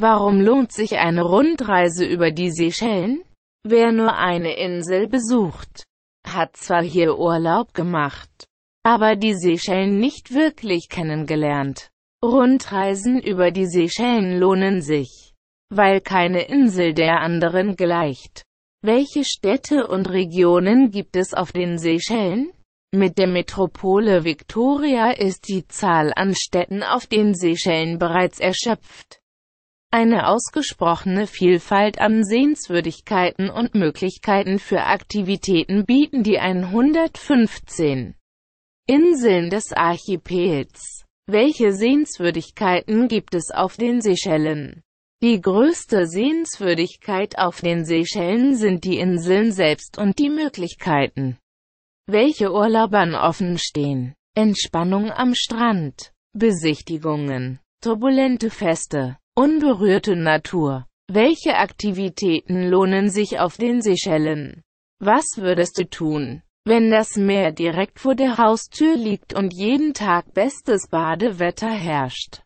Warum lohnt sich eine Rundreise über die Seychellen? Wer nur eine Insel besucht, hat zwar hier Urlaub gemacht, aber die Seychellen nicht wirklich kennengelernt. Rundreisen über die Seychellen lohnen sich, weil keine Insel der anderen gleicht. Welche Städte und Regionen gibt es auf den Seychellen? Mit der Metropole Victoria ist die Zahl an Städten auf den Seychellen bereits erschöpft. Eine ausgesprochene Vielfalt an Sehenswürdigkeiten und Möglichkeiten für Aktivitäten bieten die 115 Inseln des Archipels. Welche Sehenswürdigkeiten gibt es auf den Seychellen? Die größte Sehenswürdigkeit auf den Seychellen sind die Inseln selbst und die Möglichkeiten, welche Urlaubern offen stehen. Entspannung am Strand, Besichtigungen, turbulente Feste, unberührte Natur. Welche Aktivitäten lohnen sich auf den Seychellen? Was würdest du tun, wenn das Meer direkt vor der Haustür liegt und jeden Tag bestes Badewetter herrscht?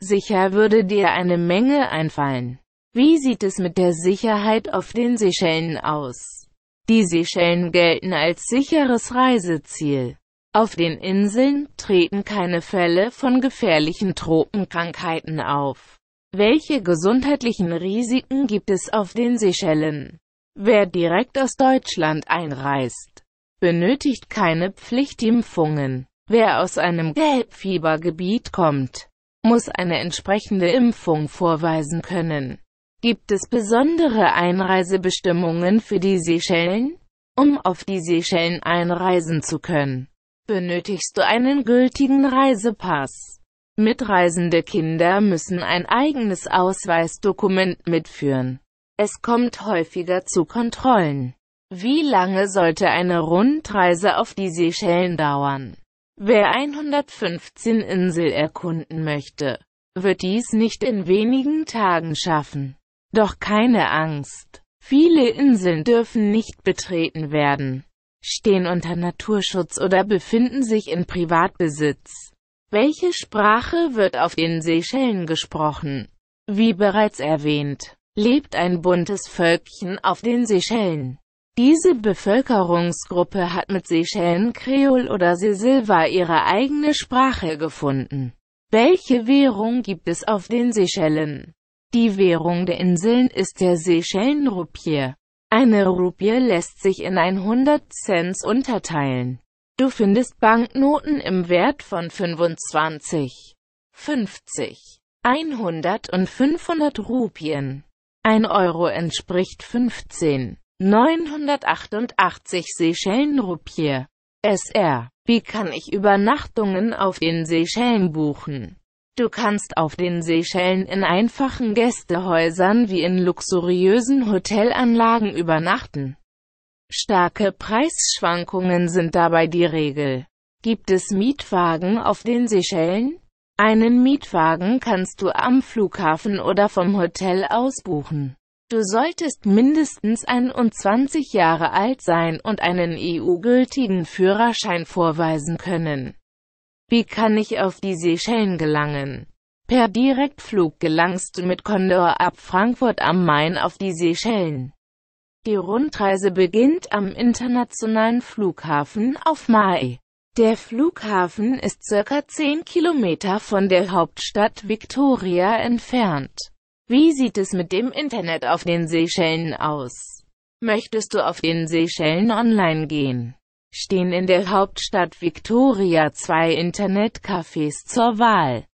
Sicher würde dir eine Menge einfallen. Wie sieht es mit der Sicherheit auf den Seychellen aus? Die Seychellen gelten als sicheres Reiseziel. Auf den Inseln treten keine Fälle von gefährlichen Tropenkrankheiten auf. Welche gesundheitlichen Risiken gibt es auf den Seychellen? Wer direkt aus Deutschland einreist, benötigt keine Pflichtimpfungen. Wer aus einem Gelbfiebergebiet kommt, muss eine entsprechende Impfung vorweisen können. Gibt es besondere Einreisebestimmungen für die Seychellen? Um auf die Seychellen einreisen zu können, benötigst du einen gültigen Reisepass. Mitreisende Kinder müssen ein eigenes Ausweisdokument mitführen. Es kommt häufiger zu Kontrollen. Wie lange sollte eine Rundreise auf die Seychellen dauern? Wer 115 Insel erkunden möchte, wird dies nicht in wenigen Tagen schaffen. Doch keine Angst. Viele Inseln dürfen nicht betreten werden, stehen unter Naturschutz oder befinden sich in Privatbesitz. Welche Sprache wird auf den Seychellen gesprochen? Wie bereits erwähnt, lebt ein buntes Völkchen auf den Seychellen. Diese Bevölkerungsgruppe hat mit Seychellen Kreol oder Sesilva ihre eigene Sprache gefunden. Welche Währung gibt es auf den Seychellen? Die Währung der Inseln ist der Seychellen-Rupie. Eine Rupie lässt sich in 100 Cents unterteilen. Du findest Banknoten im Wert von 25, 50, 100 und 500 Rupien. Ein Euro entspricht 15, 988 seychellen Seychellenrupie. SR. Wie kann ich Übernachtungen auf den Seychellen buchen? Du kannst auf den Seychellen in einfachen Gästehäusern wie in luxuriösen Hotelanlagen übernachten. Starke Preisschwankungen sind dabei die Regel. Gibt es Mietwagen auf den Seychellen? Einen Mietwagen kannst du am Flughafen oder vom Hotel aus buchen. Du solltest mindestens 21 Jahre alt sein und einen EU-gültigen Führerschein vorweisen können. Wie kann ich auf die Seychellen gelangen? Per Direktflug gelangst du mit Condor ab Frankfurt am Main auf die Seychellen. Die Rundreise beginnt am internationalen Flughafen auf Mai. Der Flughafen ist circa 10 Kilometer von der Hauptstadt Victoria entfernt. Wie sieht es mit dem Internet auf den Seychellen aus? Möchtest du auf den Seychellen online gehen? Stehen in der Hauptstadt Victoria zwei Internetcafés zur Wahl.